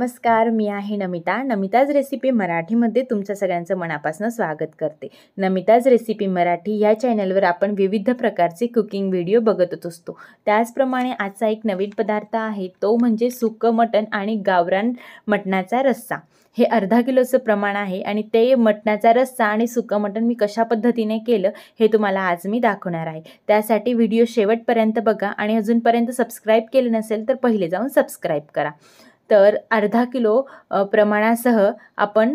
नमस्कार मी आहे नमिता नमिताज रेसिपी मराठीमध्ये तुमच्या सगळ्यांचं मनापासून स्वागत करते नमिताज रेसिपी मराठी या चॅनलवर आपण विविध प्रकारचे कुकिंग व्हिडिओ बघतच असतो त्याचप्रमाणे आजचा एक नवीन पदार्थ आहे तो म्हणजे सुकं मटण आणि गावरान मटणाचा रस्सा हे अर्धा किलोचं प्रमाण आहे आणि ते मटणाचा रस्सा आणि सुकं मटण मी कशा पद्धतीने केलं हे तुम्हाला आज मी दाखवणार आहे त्यासाठी व्हिडिओ शेवटपर्यंत बघा आणि अजूनपर्यंत सबस्क्राईब केलं नसेल तर पहिले जाऊन सबस्क्राईब करा तर अर्धा किलो प्रमाणासह आपण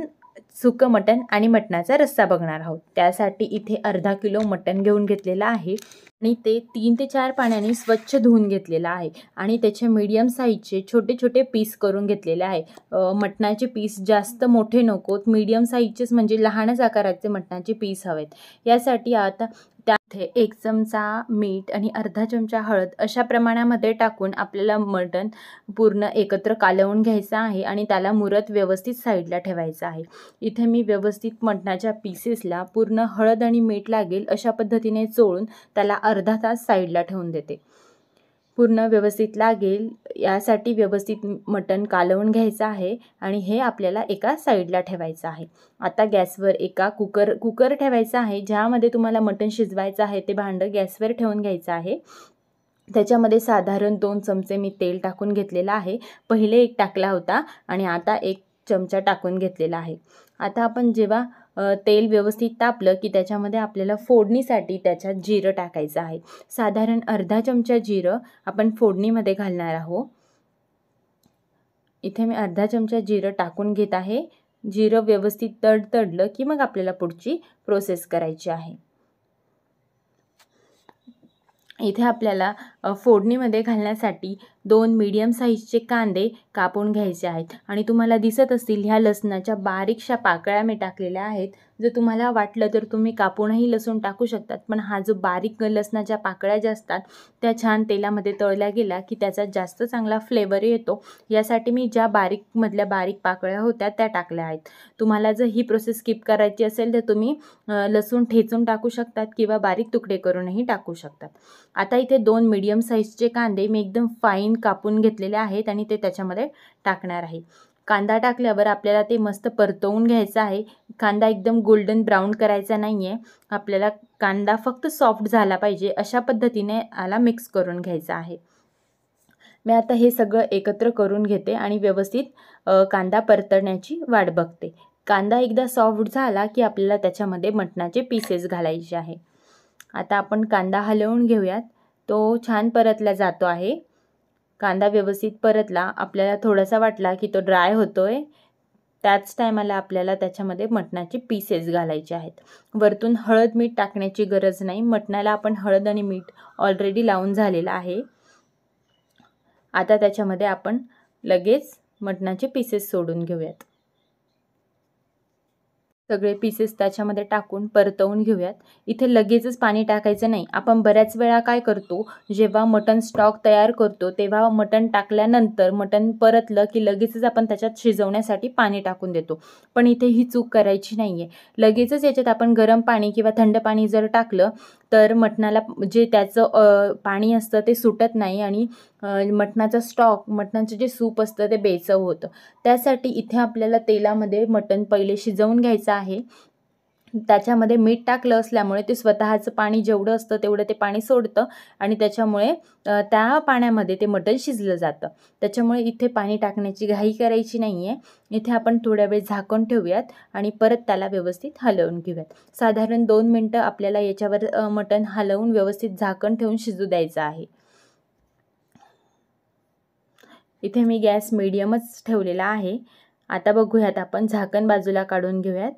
सुकं मटण आणि मटणाचा रस्सा बघणार आहोत त्यासाठी इथे अर्धा किलो मटण घेऊन घेतलेलं आहे आणि ते तीन ते चार पाण्याने स्वच्छ धुवून घेतलेलं आहे आणि त्याचे मीडियम साईजचे छोटे छोटे पीस करून घेतलेले आहे मटणाचे पीस जास्त मोठे नकोत मीडियम साईजचेच म्हणजे लहानच आकाराचे मटणाचे पीस हवेत यासाठी आता इथे एक चमचा मीठ आणि अर्धा चमचा हळद अशा प्रमाणामध्ये टाकून आपल्याला मटण पूर्ण एकत्र कालवून घ्यायचं आहे आणि त्याला मुरत व्यवस्थित साईडला ठेवायचं आहे इथे मी व्यवस्थित मटणाच्या पीसेसला पूर्ण हळद आणि मीठ लागेल अशा पद्धतीने चोळून त्याला अर्धा तास साईडला ठेवून देते पूर्ण व्यवस्थित लागेल यासाठी व्यवस्थित मटण कालवून घ्यायचं आहे आणि हे आपल्याला एका साईडला ठेवायचं आहे आता गॅसवर एका कुकर कुकर ठेवायचं आहे ज्यामध्ये तुम्हाला मटण शिजवायचं आहे ते भांडं गॅसवर ठेवून घ्यायचं आहे त्याच्यामध्ये साधारण दोन चमचे मी तेल टाकून घेतलेलं आहे पहिले एक टाकला होता आणि आता एक चमचा टाकून घेतलेला आहे आता आपण जेव्हा तेल व्यवस्थित तापलं की त्याच्यामध्ये आपल्याला फोडणीसाठी त्याच्यात जिरं टाकायचं आहे साधारण अर्धा चमचा जिरं आपण फोडणीमध्ये घालणार आहोत इथे मी अर्धा चमचा जिरं टाकून घेत आहे जिरं व्यवस्थित तडतडलं की मग आपल्याला पुढची प्रोसेस करायची आहे इथे आपल्याला फोडणीमध्ये घालण्यासाठी दोन मीडियम साईजचे कांदे कापून घ्यायचे आहेत आणि तुम्हाला दिसत असतील ह्या लसणाच्या बारीकशा पाकळ्या मी टाकलेल्या आहेत जर तुम्हाला वाटलं तर तुम्ही कापूनही लसूण टाकू शकतात पण हा जो बारीक लसणाच्या पाकळ्या ज्या असतात त्या छान तेलामध्ये तळल्या गेला की त्याचा जास्त चांगला फ्लेवर येतो यासाठी मी ज्या बारीकमधल्या बारीक पाकळ्या होत्या त्या टाकल्या आहेत तुम्हाला जर ही प्रोसेस स्किप करायची असेल तर तुम्ही लसूण ठेचून टाकू शकतात किंवा बारीक तुकडे करूनही टाकू शकतात आता इथे दोन मीडियम साईजचे कांदे मी एकदम फाईन कापून घेतलेले आहेत आणि ते त्याच्यामध्ये टाकणार आहे कांदा टाकल्यावर आपल्याला ते मस्त परतवून घ्यायचं आहे कांदा एकदम गोल्डन ब्राऊन करायचा नाही आहे आपल्याला कांदा फक्त सॉफ्ट झाला पाहिजे अशा पद्धतीने आला मिक्स करून घ्यायचा आहे मी आता हे सगळं एकत्र करून घेते आणि व्यवस्थित कांदा परतण्याची वाट बघते कांदा एकदा सॉफ्ट झाला की आपल्याला त्याच्यामध्ये मटणाचे पीसेस घालायचे आहे आता आपण कांदा हलवून घेऊयात तो छान परतला जातो आहे कांदा व्यवस्थित परतला आपल्याला थोडासा वाटला की तो ड्राय होतो आहे त्याच टायमाला आपल्याला त्याच्यामध्ये मटणाचे पीसेस घालायचे आहेत वरतून हळद मीठ टाकण्याची गरज नाही मटणाला आपण हळद आणि मीठ ऑलरेडी लावून झालेलं आहे आता त्याच्यामध्ये आपण लगेच मटणाचे पीसेस सोडून घेऊयात सगळे पीसेस त्याच्यामध्ये टाकून परतवून घेऊयात इथे लगेचच पाणी टाकायचं नाही आपण बऱ्याच वेळा काय करतो जेव्हा मटण स्टॉक तयार करतो तेव्हा मटण टाकल्यानंतर मटण परतलं की लगेचच आपण त्याच्यात शिजवण्यासाठी पाणी टाकून देतो पण इथे ही चूक करायची नाही आहे लगेचच याच्यात आपण गरम पाणी किंवा थंड पाणी जर टाकलं तर मटणाला जे त्याचं पाणी असतं ते सुटत नाही आणि मटणाचा स्टॉक मटणाचं जे सूप असतं ते बेचव होतं त्यासाठी इथे आपल्याला तेलामध्ये मटण पहिले शिजवून घ्यायचं आहे त्याच्यामध्ये मीठ टाकलं असल्यामुळे ते स्वतःचं पाणी जेवढं असतं तेवढं ते पाणी सोडतं आणि त्याच्यामुळे त्या पाण्यामध्ये ते मटण शिजलं जातं त्याच्यामुळे इथे पाणी टाकण्याची घाई करायची नाही आहे इथे आपण थोड्या वेळ झाकण ठेवूयात आणि परत त्याला व्यवस्थित हलवून घेऊयात साधारण दोन मिनटं आपल्याला याच्यावर मटण हलवून व्यवस्थित झाकण ठेवून शिजू द्यायचं आहे इथे मी गॅस मिडियमच ठेवलेला आहे आता बघूयात आपण झाकण बाजूला काढून घेऊयात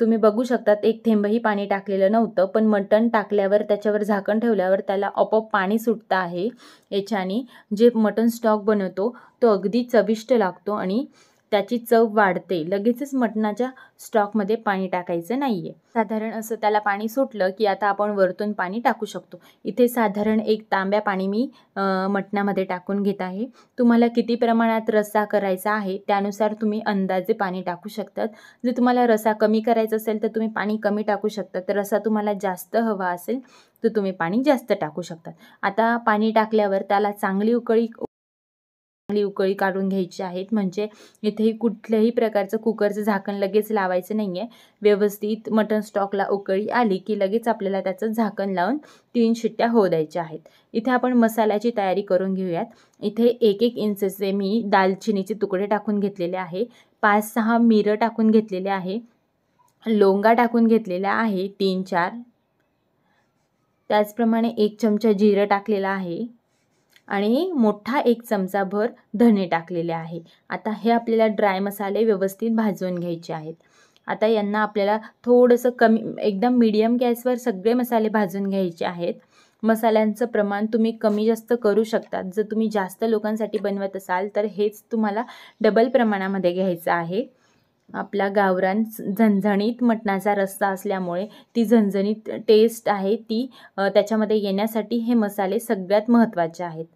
तुम्ही बघू शकतात एक थेंबही पाणी टाकलेलं नव्हतं पण मटण टाकल्यावर त्याच्यावर झाकण ठेवल्यावर त्याला आपोआप पाणी सुटतं आहे याच्याने जे मटन स्टॉक बनवतो तो अगदी चविष्ट लागतो आणि त्याची चव वाढते लगेचच मटणाच्या स्टॉकमध्ये पाणी टाकायचं नाही आहे साधारण असं त्याला पाणी सुटलं की आता आपण वरतून पाणी टाकू शकतो इथे साधारण एक तांब्या पाणी मी मटणामध्ये टाकून घेत आहे तुम्हाला किती प्रमाणात रस्सा करायचा आहे त्यानुसार तुम्ही अंदाजे पाणी टाकू शकतात जर तुम्हाला रसा कमी करायचा असेल तर तुम्ही पाणी कमी टाकू शकता तर रसा तुम्हाला जास्त हवा असेल तर तुम्ही पाणी जास्त टाकू शकतात आता पाणी टाकल्यावर त्याला चांगली उकळी उकळी काढून घ्यायची आहेत म्हणजे इथेही कुठल्याही प्रकारचं कुकरचं झाकण लगेच लावायचं नाही आहे व्यवस्थित मटन स्टॉकला उकळी आली की लगेच आपल्याला त्याचं झाकण लावून तीन शिट्ट्या होऊ द्यायच्या आहेत इथे आपण मसाल्याची तयारी करून घेऊयात इथे एक एक इंचचे मी दालचिनीचे तुकडे टाकून घेतलेले आहे पाच सहा मिरं टाकून घेतलेले आहे लोंगा टाकून घेतलेल्या आहे तीन चार त्याचप्रमाणे एक चमचा जिरं टाकलेला आहे आणि मोठा एक चमचाभर धणे टाकलेले आहे आता हे आपल्याला ड्राय मसाले व्यवस्थित भाजून घ्यायचे आहेत आता यांना आपल्याला थोडंसं कमी एकदम मीडियम गॅसवर सगळे मसाले भाजून घ्यायचे आहेत मसाल्यांचं प्रमाण तुम्ही कमी जास्त करू शकतात जर तुम्ही जास्त लोकांसाठी बनवत असाल तर हेच तुम्हाला डबल प्रमाणामध्ये घ्यायचं आहे आपला गावरान झणझणीत मटणाचा रस्ता असल्यामुळे ती झणझणीत टेस्ट आहे ती त्याच्यामध्ये येण्यासाठी हे मसाले सगळ्यात महत्त्वाचे आहेत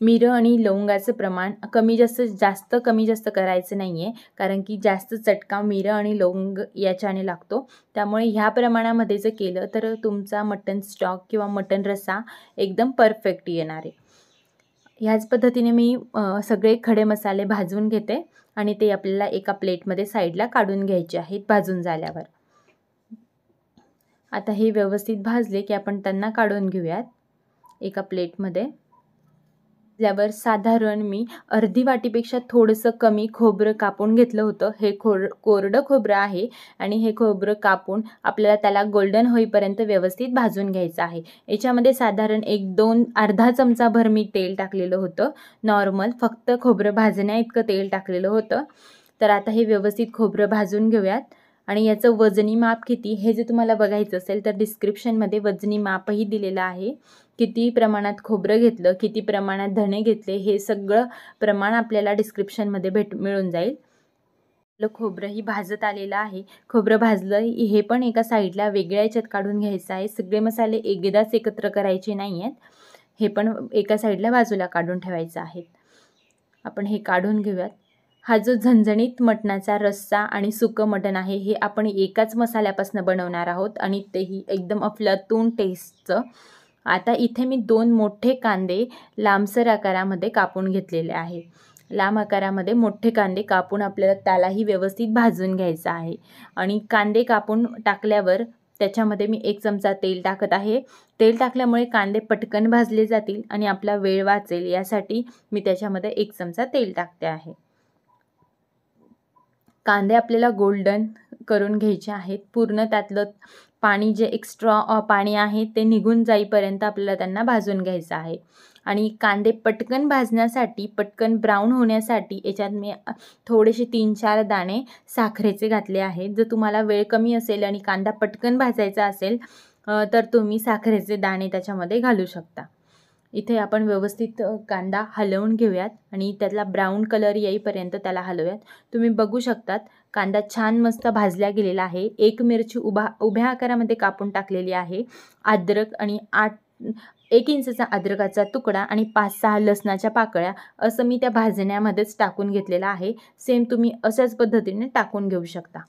मिरं आणि लवंगाचं प्रमाण कमी जास्त जास्त कमी जास्त करायचं नाही आहे कारण की जास्त चटका मिरं आणि लवंग याच्याने लागतो त्यामुळे ह्या प्रमाणामध्ये जर केलं तर तुमचा मटन स्टॉक किंवा मटन रस्सा एकदम परफेक्ट येणार आहे ह्याच पद्धतीने मी सगळे खडे मसाले भाजून घेते आणि ते आपल्याला एका प्लेटमध्ये साईडला काढून घ्यायचे आहेत भाजून झाल्यावर आता हे व्यवस्थित भाजले की आपण त्यांना काढून घेऊयात एका प्लेटमध्ये ज्यावर साधारण मी अर्धी वाटीपेक्षा थोडंसं कमी खोबरं कापून घेतलं होतं हे खोर कोरडं खोबरं आहे आणि हे खोबरं कापून आपल्याला त्याला गोल्डन होईपर्यंत व्यवस्थित भाजून घ्यायचं आहे याच्यामध्ये साधारण एक दोन अर्धा चमचाभर मी तेल टाकलेलं होतं नॉर्मल फक्त खोबरं भाजण्या तेल टाकलेलं होतं तर आता हे व्यवस्थित खोबरं भाजून घेऊयात आणि याचं वजनी माप किती हे जर तुम्हाला बघायचं असेल तर डिस्क्रिप्शनमध्ये वजनी मापही दिलेलं आहे किती प्रमाणात खोबरं घेतलं किती प्रमाणात धणे घेतले हे सगळं प्रमाण आपल्याला डिस्क्रिप्शनमध्ये भेट मिळून जाईल आपलं खोबरंही भाजत आलेलं आहे खोबरं भाजलं हे पण एका साईडला वेगळ्या याच्यात काढून घ्यायचं आहे सगळे मसाले एकदाच एकत्र करायचे नाही आहेत हे पण एका साईडला बाजूला काढून ठेवायचं आहे आपण हे काढून घेऊयात हा जो झणझणीत मटणाचा रस्सा आणि सुकं मटण आहे हे आपण एकाच मसाल्यापासून बनवणार आहोत आणि तेही एकदम अफलातून टेस्टचं आता इथे मी दोन मोठे कांदे लांबसर आकारामध्ये कापून घेतलेले आहे लांब आकारामध्ये मोठे कांदे कापून आपल्याला त्यालाही व्यवस्थित भाजून घ्यायचा आहे आणि कांदे कापून टाकल्यावर त्याच्यामध्ये मी एक चमचा तेल टाकत आहे तेल टाकल्यामुळे कांदे पटकन भाजले जातील आणि आपला वेळ वाचेल यासाठी मी त्याच्यामध्ये एक चमचा तेल टाकते आहे कांदे आपल्याला गोल्डन करून घ्यायचे आहेत पूर्ण त्यातलं पाणी जे एक्स्ट्रा पाणी आहे ते निघून जाईपर्यंत आपल्याला त्यांना भाजून घ्यायचं आहे आणि कांदे पटकन भाजण्यासाठी पटकन ब्राऊन होण्यासाठी याच्यात मी थोडेसे तीन चार दाणे साखरेचे घातले आहेत जर तुम्हाला वेळ कमी असेल आणि कांदा पटकन भाजायचा असेल तर तुम्ही साखरेचे दाणे त्याच्यामध्ये घालू शकता इथे आपण व्यवस्थित कांदा हलवून घेऊयात आणि त्यातला ब्राऊन कलर येईपर्यंत त्याला हलवूयात तुम्ही बघू शकतात कांदा छान मस्त भाजल्या गेलेला आहे एक मिरची उभा उभ्या आकारामध्ये कापून टाकलेली आहे अद्रक आणि आठ एक इंचचा अद्रकाचा तुकडा आणि पाच सहा लसणाच्या पाकळ्या असं मी त्या भाजण्यामध्येच टाकून घेतलेलं आहे सेम तुम्ही अशाच पद्धतीने टाकून घेऊ शकता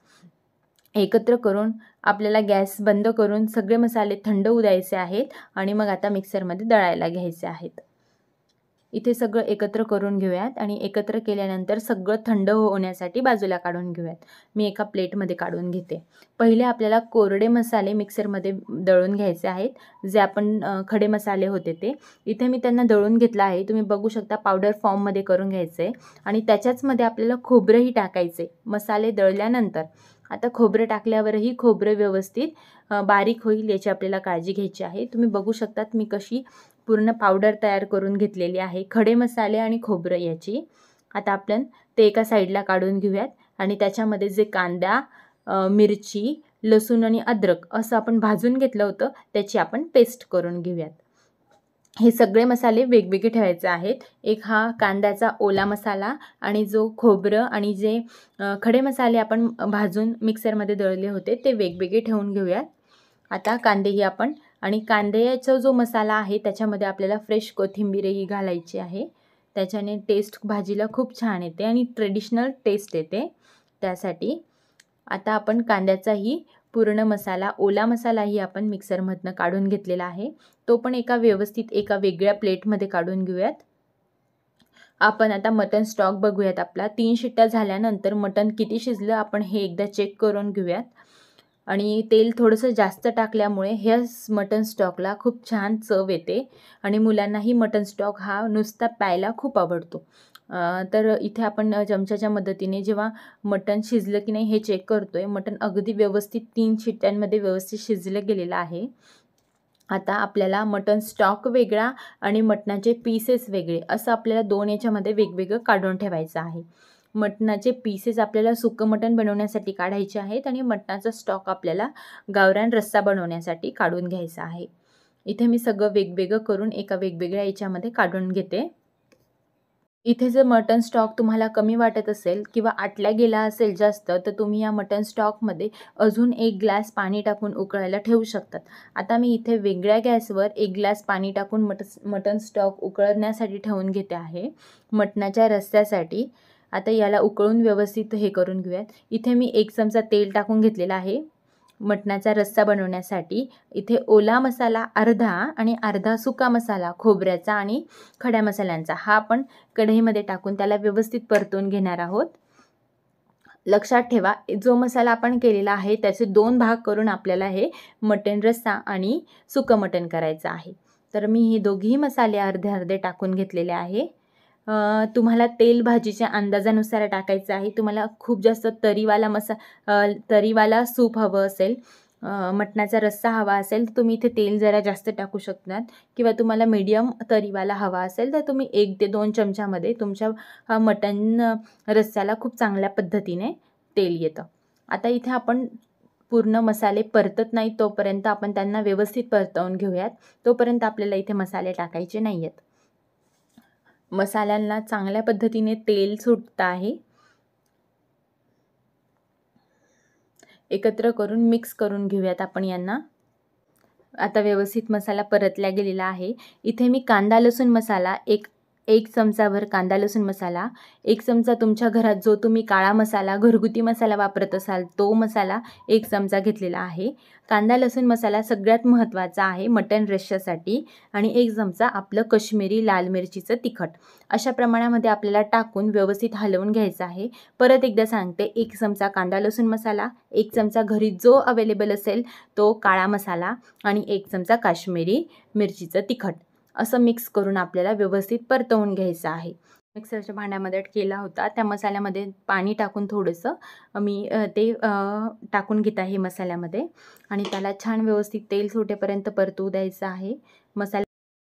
एकत्र करून आपल्याला गॅस बंद करून सगळे मसाले थंड होऊ द्यायचे आहेत आणि मग आता मिक्सरमध्ये दळायला घ्यायचे आहेत इथे सगळं एकत्र करून घेऊयात आणि एकत्र केल्यानंतर सगळं थंड होण्यासाठी बाजूला काढून घेऊयात मी एका प्लेटमध्ये काढून घेते पहिले आपल्याला कोरडे मसाले मिक्सरमध्ये दळून घ्यायचे आहेत जे आपण खडे मसाले होते ते इथे मी त्यांना दळून घेतलं आहे तुम्ही बघू शकता पावडर फॉर्ममध्ये करून घ्यायचं आहे आणि त्याच्याचमध्ये आपल्याला खोबरंही टाकायचे मसाले दळल्यानंतर आता खोबरं टाकल्यावरही खोबरं व्यवस्थित बारीक होईल याची आपल्याला काळजी घ्यायची आहे तुम्ही बघू शकतात मी कशी पूर्ण पावडर तयार करून घेतलेली आहे खडे मसाले आणि खोबरं याची आता आपण ते एका साईडला काढून घेऊयात आणि त्याच्यामध्ये जे कांदा मिरची लसूण आणि अद्रक असं आपण भाजून घेतलं होतं त्याची आपण पेस्ट करून घेऊयात हे सगळे मसाले वेगवेगळे ठेवायचे आहेत एक हा कांद्याचा ओला मसाला आणि जो खोबरं आणि जे खडे मसाले आपण भाजून मिक्सरमध्ये दळले होते ते वेगवेगळे ठेवून घेऊयात आता कांदेही आपण आणि कांद्याचा जो मसाला आहे त्याच्यामध्ये आपल्याला फ्रेश कोथिंबीरही घालायची आहे त्याच्याने टेस्ट भाजीला खूप छान येते आणि ट्रेडिशनल टेस्ट येते त्यासाठी आता आपण कांद्याचाही पूर्ण मसाला ओला मसालाही आपण मिक्सरमधनं काढून घेतलेला आहे तो पण एका व्यवस्थित एका वेगळ्या प्लेटमध्ये काढून घेऊयात आपण आता मटन स्टॉक बघूयात आपला तीन शिट्ट्या झाल्यानंतर मटन किती शिजलं आपण हे एकदा चेक करून घेऊयात आणि तेल थोडंसं जास्त टाकल्यामुळे ह्या मटन स्टॉकला खूप छान चव येते आणि मुलांनाही मटन स्टॉक हा नुसता प्यायला खूप आवडतो तर इथे आपण चमच्याच्या मदतीने जेव्हा मटण शिजलं की नाही हे चेक करतो आहे मटण अगदी व्यवस्थित तीन शिट्ट्यांमध्ये व्यवस्थित शिजलं गेलेलं आहे आता आपल्याला मटन स्टॉक वेगळा आणि मटणाचे पीसेस वेगळे असं आपल्याला दोन याच्यामध्ये वेगवेगळं काढून ठेवायचं आहे मटणाचे पीसेस आपल्याला सुकं मटण बनवण्यासाठी काढायचे आहेत आणि मटणाचा स्टॉक आपल्याला गावरान रस्सा बनवण्यासाठी काढून घ्यायचा आहे इथे मी सगळं वेगवेगळं करून एका वेगवेगळ्या याच्यामध्ये काढून घेते इथे जर मटन स्टॉक तुम्हाला कमी वाटत असेल किंवा आटल्या गेला असेल जास्त तर तुम्ही या मटन स्टॉकमध्ये अजून एक ग्लास पाणी टाकून उकळायला ठेवू शकतात आता मी इथे वेगळ्या गॅसवर एक ग्लास पाणी टाकून मट मटन स्टॉक उकळण्यासाठी ठेवून घेते आहे मटणाच्या रस्त्यासाठी आता याला उकळून व्यवस्थित हे करून घेऊयात इथे मी एक चमचा तेल टाकून घेतलेला आहे मटणाचा रस्सा बनवण्यासाठी इथे ओला मसाला अर्धा आणि अर्धा सुका मसाला खोबऱ्याचा आणि खड्या मसाल्यांचा हा आपण कढईमध्ये टाकून त्याला व्यवस्थित परतून घेणार आहोत लक्षात ठेवा जो मसाला आपण केलेला आहे त्याचे दोन भाग करून आपल्याला हे मटण रस्सा आणि सुकं मटण करायचं आहे तर मी हे दोघेही मसाले अर्धे अर्धे टाकून घेतलेले आहे तुम्हाला तेल भाजीच्या अंदाजानुसार टाकायचं आहे तुम्हाला खूप जास्त तरीवाला मसा तरीवाला सूप हवं असेल मटणाचा रस्सा हवा असेल तर तुम्ही इथे तेल जरा जास्त टाकू शकतात किंवा तुम्हाला मीडियम तरीवाला हवा असेल तर तुम्ही एक ते दोन चमच्यामध्ये तुमच्या मटण रस्स्याला खूप चांगल्या पद्धतीने तेल येतं आता इथे आपण पूर्ण मसाले परतत नाहीत तोपर्यंत आपण त्यांना व्यवस्थित परतवून घेऊयात तोपर्यंत आपल्याला इथे मसाले टाकायचे नाही आहेत मसाल्यांना चांगल्या पद्धतीने तेल सुटतं आहे एकत्र करून मिक्स करून घेऊयात आपण यांना आता व्यवस्थित मसाला परतला गेलेला आहे इथे मी कांदा लसूण मसाला एक एक चमचाभर कांदा लसूण मसाला एक चमचा तुमच्या घरात जो तुम्ही काळा मसाला घरगुती मसाला वापरत असाल तो मसाला एक चमचा घेतलेला आहे कांदा लसूण मसाला सगळ्यात महत्त्वाचा आहे मटन रेशासाठी आणि एक चमचा आपलं कश्मीरी लाल मिरचीचं तिखट अशा प्रमाणामध्ये आपल्याला टाकून व्यवस्थित हलवून घ्यायचं आहे परत एकदा सांगते एक चमचा कांदा लसूण मसाला एक चमचा घरी जो अवेलेबल असेल तो काळा मसाला आणि एक चमचा काश्मीरी मिरचीचं तिखट असं मिक्स करून आपल्याला व्यवस्थित परतवून घ्यायचं आहे मिक्सरच्या भांड्यामध्ये केला होता त्या मसाल्यामध्ये पाणी टाकून थोडंसं मी ते टाकून घेत आहे मसाल्यामध्ये आणि त्याला छान व्यवस्थित तेल सुटेपर्यंत परतवू द्यायचं आहे मसाला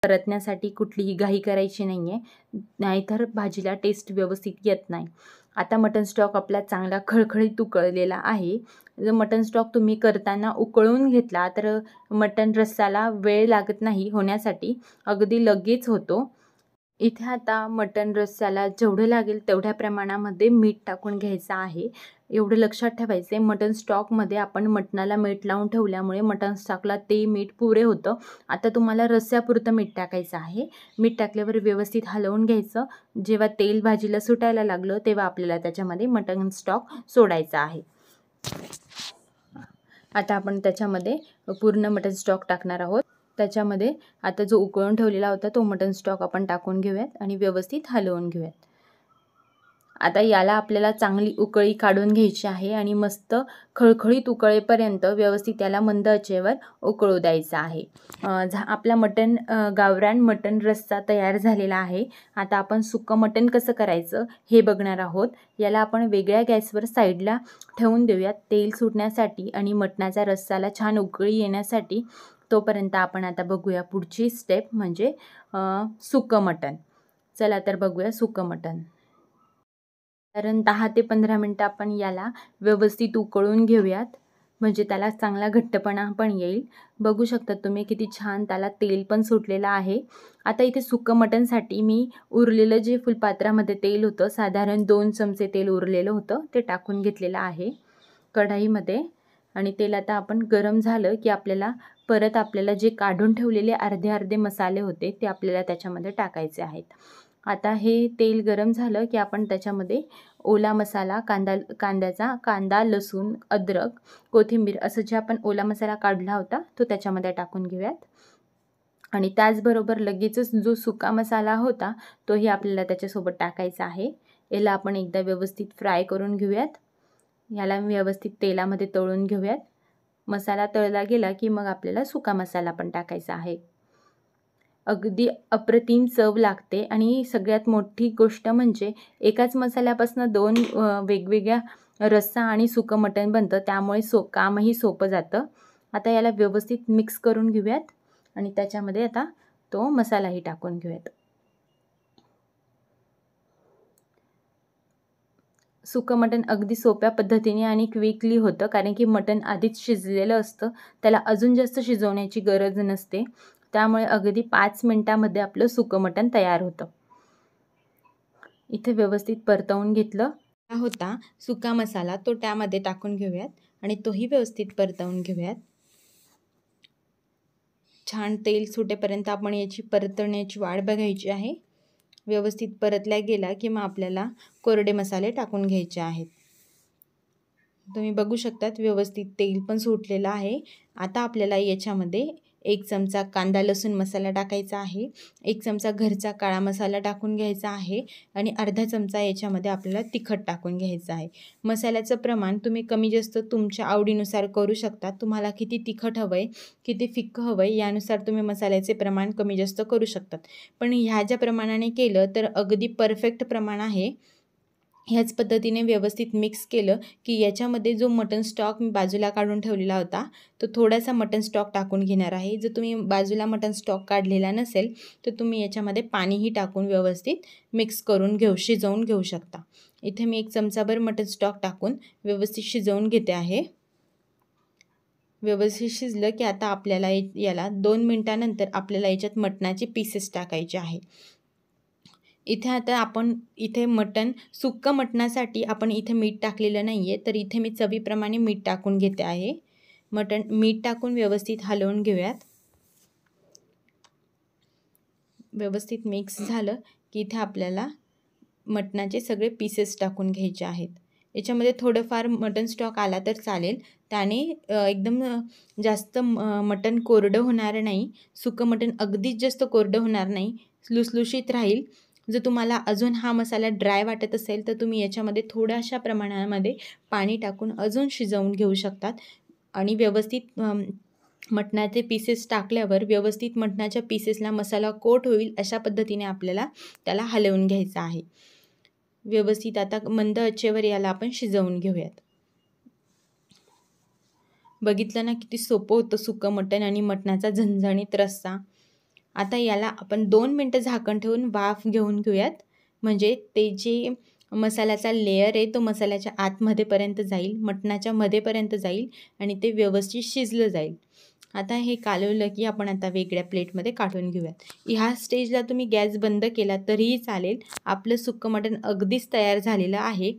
परतण्यासाठी कुठलीही घाई करायची नाही आहे नाहीतर भाजीला टेस्ट व्यवस्थित येत नाही आता मटन स्टॉक आपला चांगला खळखळीत तुकळलेला आहे जर मटन स्टॉक तुम्ही करताना उकळून घेतला तर मटन रस्साला वेळ लागत नाही होण्यासाठी अगदी लगेच होतो इथे आता मटन रस्स्याला जेवढं लागेल तेवढ्या प्रमाणामध्ये मीठ टाकून घ्यायचं आहे एवढं लक्षात ठेवायचं आहे मटन स्टॉकमध्ये आपण मटणाला मीठ लावून ठेवल्यामुळे मटन स्टॉकला ते मीठ पुरे होतं आता तुम्हाला रस्स्यापुरतं मीठ टाकायचं आहे मीठ टाकल्यावर व्यवस्थित हलवून घ्यायचं जेव्हा तेल भाजीला सुटायला लागलं तेव्हा आपल्याला त्याच्यामध्ये मटन स्टॉक सोडायचा आहे आता आपण त्याच्यामध्ये पूर्ण मटन स्टॉक टाकणार आहोत त्याच्यामध्ये आता जो उकळून ठेवलेला होता तो मटन स्टॉक आपण टाकून घेऊयात आणि व्यवस्थित हलवून घेऊयात आता याला आपल्याला चांगली उकळी काढून घ्यायची आहे आणि मस्त खळखळीत उकळेपर्यंत व्यवस्थित याला मंद अचेवर उकळू द्यायचं आहे झा आपला मटण गावरान मटण रस्सा तयार झालेला आहे आता आपण सुकं मटण कसं करायचं हे बघणार आहोत याला आपण वेगळ्या गॅसवर साईडला ठेवून देऊयात तेल सुटण्यासाठी आणि मटणाचा रस्साला छान उकळी येण्यासाठी तोपर्यंत आपण आता बघूया पुढची स्टेप म्हणजे सुकं मटण चला तर बघूया सुकं मटण कारण दहा ते पंधरा मिनटं आपण याला व्यवस्थित उकळून घेऊयात म्हणजे त्याला चांगला घट्टपणा पण येईल बघू शकता तुम्ही किती छान त्याला तेल पण सुटलेलं आहे आता इथे सुकं मटणसाठी मी उरलेलं जे फुलपात्रामध्ये तेल होतं साधारण दोन चमचे तेल उरलेलं होतं ते टाकून घेतलेलं आहे कढाईमध्ये आणि तेल आता आपण गरम झालं की आपल्याला परत आपल्याला जे काढून ठेवलेले अर्धे अर्धे मसाले होते ते आपल्याला त्याच्यामध्ये टाकायचे आहेत आता हे तेल गरम झालं की आपण त्याच्यामध्ये ओला मसाला कांदा कांद्याचा कांदा लसूण अद्रक कोथिंबीर असं जे आपण ओला मसाला काढला होता तो त्याच्यामध्ये टाकून घेऊयात आणि त्याचबरोबर लगेचच जो सुका मसाला होता तोही आपल्याला त्याच्यासोबत टाकायचा आहे याला आपण एकदा व्यवस्थित फ्राय करून घेऊयात याला व्यवस्थित तेलामध्ये तळून घेऊयात मसाला तळला गेला की मग आपल्याला सुका मसाला पण टाकायचा आहे अगदी अप्रतिम चव लागते आणि सगळ्यात मोठी गोष्ट म्हणजे एकाच मसाल्यापासून दोन वेगवेगळ्या रस्सा आणि सुकं मटण बनतं त्यामुळे सो कामही सोपं जातं आता याला व्यवस्थित मिक्स करून घेऊयात आणि त्याच्यामध्ये आता तो मसालाही टाकून घेऊयात सुकं मटण अगदी सोप्या पद्धतीने आणि क्विकली होतं कारण की मटण आधीच शिजलेलं असतं त्याला अजून जास्त शिजवण्याची गरज नसते त्यामुळे अगदी पाच मिनटामध्ये आपलं सुकं मटण तयार होतं इथे व्यवस्थित परतवून घेतलं हा होता सुका मसाला तो त्यामध्ये टाकून घेऊयात आणि तोही व्यवस्थित परतवून घेऊयात छान तेल सुटेपर्यंत आपण याची परतण्याची वाढ बघायची आहे व्यवस्थित परतल्या गेला की मग आपल्याला कोरडे मसाले टाकून घ्यायचे आहेत तुम्ही बघू शकतात व्यवस्थित तेल पण सुटलेलं आहे आता आपल्याला याच्यामध्ये एक चमचा कांदा लसूण मसाला टाकायचा आहे एक चमचा घरचा काळा मसाला टाकून घ्यायचा आहे आणि अर्धा चमचा याच्यामध्ये आपल्याला तिखट टाकून घ्यायचं आहे मसाल्याचं प्रमाण तुम्ही कमी जास्त तुमच्या आवडीनुसार करू शकता तुम्हाला किती तिखट हवं आहे किती फिक्क हवं आहे यानुसार तुम्ही मसाल्याचे प्रमाण कमी जास्त करू शकतात पण ह्या ज्या प्रमाणाने केलं तर अगदी परफेक्ट प्रमाण आहे ह्याच पद्धतीने व्यवस्थित मिक्स केलं की याच्यामध्ये जो मटन स्टॉक मी बाजूला काढून ठेवलेला होता तो थोडासा मटन स्टॉक टाकून घेणार आहे जर तुम्ही बाजूला मटन स्टॉक काढलेला नसेल तर तुम्ही याच्यामध्ये पाणीही टाकून व्यवस्थित मिक्स करून घेऊ शिजवून घेऊ शकता इथे मी एक चमचाभर मटन स्टॉक टाकून व्यवस्थित शिजवून घेते आहे व्यवस्थित शिजलं की आता आपल्याला याला दोन मिनटानंतर आपल्याला याच्यात मटणाचे पीसेस टाकायचे आहे इथे आता आपण इथे मटण सुक्क मटणासाठी आपण इथे मीठ टाकलेलं नाही आहे तर इथे मी चवीप्रमाणे मीठ टाकून घेते आहे मटण मीठ टाकून व्यवस्थित हलवून घेऊयात व्यवस्थित मिक्स झालं की इथे आपल्याला मटणाचे सगळे पीसेस टाकून घ्यायचे आहेत याच्यामध्ये थोडंफार मटन स्टॉक आला तर चालेल त्याने एकदम जास्त मटन कोरडं होणार नाही सुकं मटण अगदीच जास्त कोरडं होणार नाही लुसलुशीत राहील जर तुम्हाला अजून हा मसाला ड्राय वाटत असेल तर तुम्ही याच्यामध्ये थोड्याशा प्रमाणामध्ये पाणी टाकून अजून शिजवून घेऊ शकतात आणि व्यवस्थित मटणाचे पीसेस टाकल्यावर व्यवस्थित मटणाच्या पीसेसला मसाला कोट होईल अशा पद्धतीने आपल्याला त्याला हलवून घ्यायचं आहे व्यवस्थित आता मंद अचेवर याला आपण शिजवून घेऊयात बघितलं ना किती सोपं होतं सुकं मटण आणि मटणाचा झणझणीत रस्सा आता याला आपण दोन मिनटं झाकण ठेवून वाफ घेऊन घेऊयात म्हणजे ते जे मसाल्याचा लेअर आहे तो मसाल्याच्या आतमध्येपर्यंत जाईल मटणाच्या मध्येपर्यंत जाईल आणि ते व्यवस्थित शिजलं जाईल आता हे कालवलं की आपण आता वेगळ्या प्लेटमध्ये काढून घेऊयात ह्या स्टेजला तुम्ही गॅस बंद केला तरीही चालेल आपलं सुकं मटण अगदीच तयार झालेलं आहे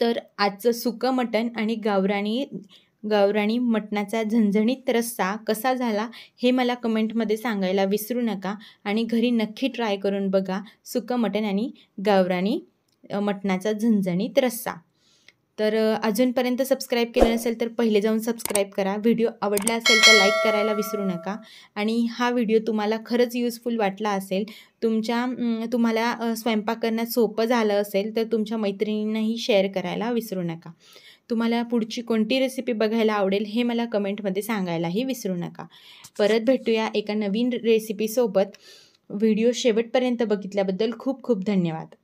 तर आजचं सुकं मटण आणि गावराणी गावराणी मटणाचा झणझणीत रस्सा कसा झाला हे मला कमेंटमध्ये सांगायला विसरू नका आणि घरी नक्की ट्राय करून बघा सुकं मटण आणि गावराणी मटणाचा झणझणीत रस्सा तर अजूनपर्यंत सबस्क्राईब केलं नसेल तर पहिले जाऊन सबस्क्राईब करा व्हिडिओ आवडला असेल तर लाईक करायला विसरू नका आणि हा व्हिडिओ तुम्हाला खरंच यूजफुल वाटला असेल तुमच्या तुम्हाला स्वयंपाक करण्यात सोपं झालं असेल तर तुमच्या मैत्रिणींनाही शेअर करायला विसरू नका तुम्हाला पुढची कोणती रेसिपी बघायला आवडेल हे मला कमेंटमध्ये सांगायलाही विसरू नका परत भेटूया एका नवीन रेसिपीसोबत व्हिडिओ शेवटपर्यंत बघितल्याबद्दल खूप खूप धन्यवाद